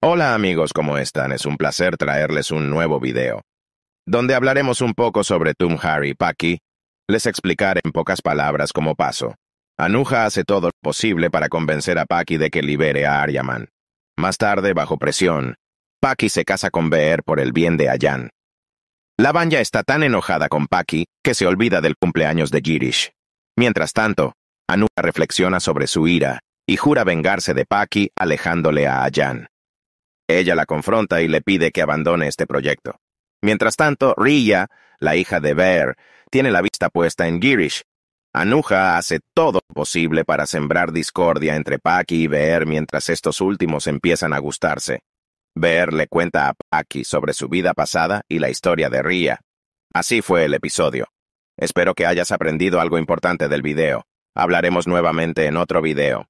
Hola amigos, ¿cómo están? Es un placer traerles un nuevo video, donde hablaremos un poco sobre Tom Harry Paki. Les explicaré en pocas palabras cómo pasó. Anuja hace todo lo posible para convencer a Paki de que libere a Aryaman. Más tarde, bajo presión, Paki se casa con Beer por el bien de Ayan. La está tan enojada con Paki que se olvida del cumpleaños de Girish. Mientras tanto, Anuja reflexiona sobre su ira y jura vengarse de Paki alejándole a Ayan. Ella la confronta y le pide que abandone este proyecto. Mientras tanto, Ria, la hija de Bear, tiene la vista puesta en Girish. Anuja hace todo lo posible para sembrar discordia entre Paki y Bear mientras estos últimos empiezan a gustarse. Bear le cuenta a Paki sobre su vida pasada y la historia de Ria. Así fue el episodio. Espero que hayas aprendido algo importante del video. Hablaremos nuevamente en otro video.